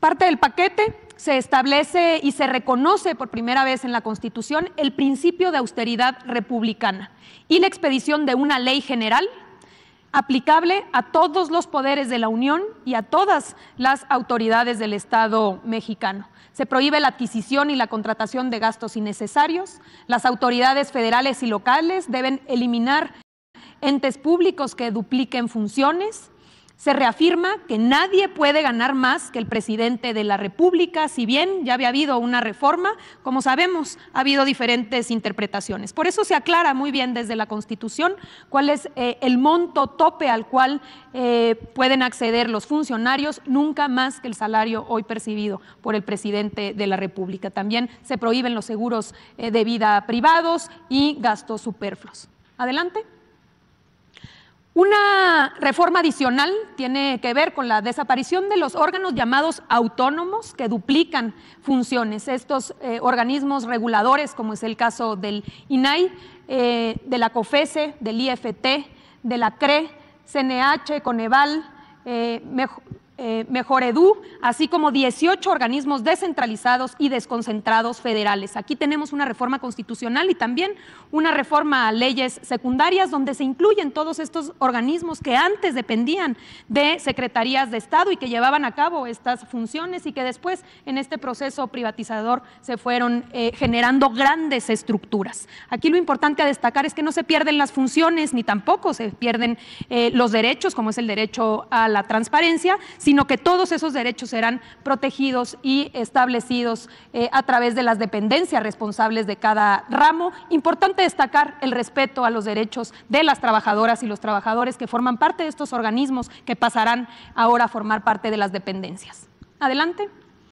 Parte del paquete se establece y se reconoce por primera vez en la Constitución el principio de austeridad republicana y la expedición de una ley general aplicable a todos los poderes de la Unión y a todas las autoridades del Estado mexicano. Se prohíbe la adquisición y la contratación de gastos innecesarios. Las autoridades federales y locales deben eliminar entes públicos que dupliquen funciones se reafirma que nadie puede ganar más que el presidente de la República, si bien ya había habido una reforma, como sabemos, ha habido diferentes interpretaciones. Por eso se aclara muy bien desde la Constitución cuál es eh, el monto tope al cual eh, pueden acceder los funcionarios, nunca más que el salario hoy percibido por el presidente de la República. También se prohíben los seguros eh, de vida privados y gastos superfluos. Adelante. Una reforma adicional tiene que ver con la desaparición de los órganos llamados autónomos que duplican funciones. Estos eh, organismos reguladores, como es el caso del INAI, eh, de la COFESE, del IFT, de la CRE, CNH, Coneval, eh, MEJOR. Eh, mejor Edu, así como 18 organismos descentralizados y desconcentrados federales. Aquí tenemos una reforma constitucional y también una reforma a leyes secundarias donde se incluyen todos estos organismos que antes dependían de secretarías de Estado y que llevaban a cabo estas funciones y que después en este proceso privatizador se fueron eh, generando grandes estructuras. Aquí lo importante a destacar es que no se pierden las funciones ni tampoco se pierden eh, los derechos, como es el derecho a la transparencia, sino que todos esos derechos serán protegidos y establecidos eh, a través de las dependencias responsables de cada ramo. Importante destacar el respeto a los derechos de las trabajadoras y los trabajadores que forman parte de estos organismos que pasarán ahora a formar parte de las dependencias. Adelante.